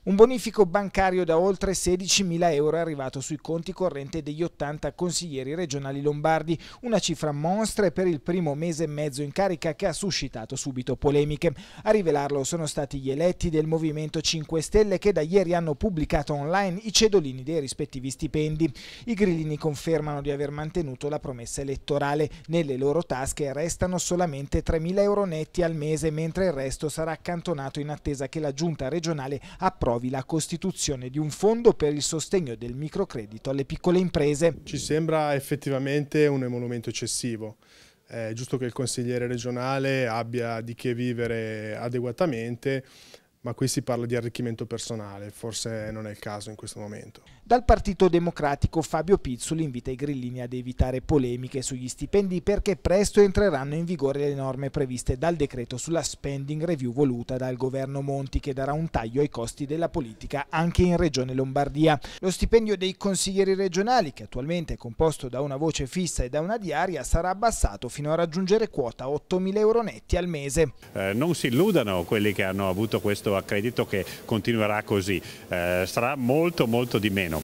Un bonifico bancario da oltre 16.000 euro è arrivato sui conti corrente degli 80 consiglieri regionali lombardi, una cifra monstre per il primo mese e mezzo in carica che ha suscitato subito polemiche. A rivelarlo sono stati gli eletti del Movimento 5 Stelle che da ieri hanno pubblicato online i cedolini dei rispettivi stipendi. I grillini confermano di aver mantenuto la promessa elettorale. Nelle loro tasche restano solamente 3.000 euro netti al mese, mentre il resto sarà accantonato in attesa che la giunta regionale approvi approvi la costituzione di un fondo per il sostegno del microcredito alle piccole imprese. Ci sembra effettivamente un emolumento eccessivo. È giusto che il consigliere regionale abbia di che vivere adeguatamente, ma qui si parla di arricchimento personale, forse non è il caso in questo momento. Dal Partito Democratico Fabio Pizzoli invita i grillini ad evitare polemiche sugli stipendi perché presto entreranno in vigore le norme previste dal decreto sulla spending review voluta dal governo Monti che darà un taglio ai costi della politica anche in regione Lombardia. Lo stipendio dei consiglieri regionali, che attualmente è composto da una voce fissa e da una diaria, sarà abbassato fino a raggiungere quota 8.000 euro netti al mese. Eh, non si illudano quelli che hanno avuto questo questo accredito che continuerà così, eh, sarà molto molto di meno.